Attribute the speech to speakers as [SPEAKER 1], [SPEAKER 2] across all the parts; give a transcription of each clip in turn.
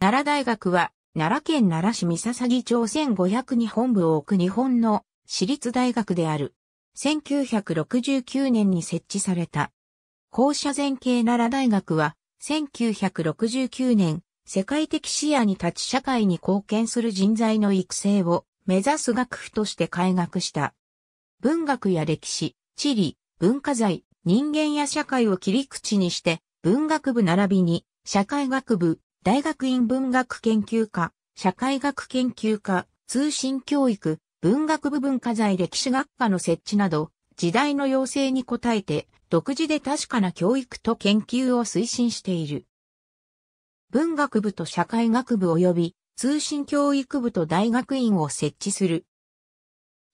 [SPEAKER 1] 奈良大学は、奈良県奈良市三笹木町1500
[SPEAKER 2] に本部を置く日本の私立大学である。1969年に設置された。校舎前景奈良大学は、1969年、世界的視野に立ち社会に貢献する人材の育成を目指す学府として開学した。文学や歴史、地理、文化財、人間や社会を切り口にして、文学部並びに社会学部、大学院文学研究科、社会学研究科、通信教育、文学部文化財歴史学科の設置など、時代の要請に応えて、独自で確かな教育と研究を推進している。文学部と社会学部及び通信教育部と大学院を設置する。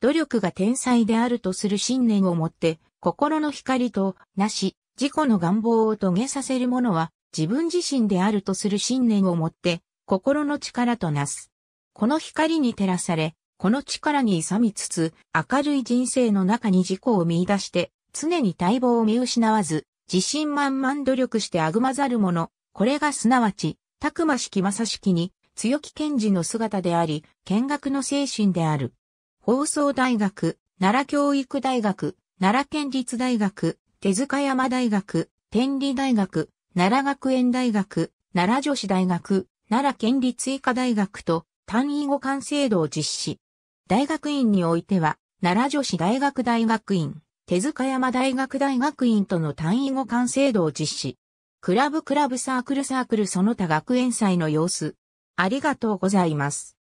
[SPEAKER 2] 努力が天才であるとする信念をもって、心の光と、なし、自己の願望を遂げさせる者は、自分自身であるとする信念をもって心の力となす。この光に照らされ、この力に勇みつつ、明るい人生の中に自己を見出して、常に待望を見失わず、自信満々努力してあぐまざる者、これがすなわち、たくましきまさしきに、強き賢治の姿であり、見学の精神である。放送大学、奈良教育大学、奈良県立大学、手塚山大学、天理大学、奈良学園大学、奈良女子大学、奈良県立医科大学と単位互換制度を実施。大学院においては、奈良女子大学大学院、手塚山大学大学院との単位互換制度を実施。クラブクラブサークルサーク
[SPEAKER 1] ルその他学園祭の様子。ありがとうございます。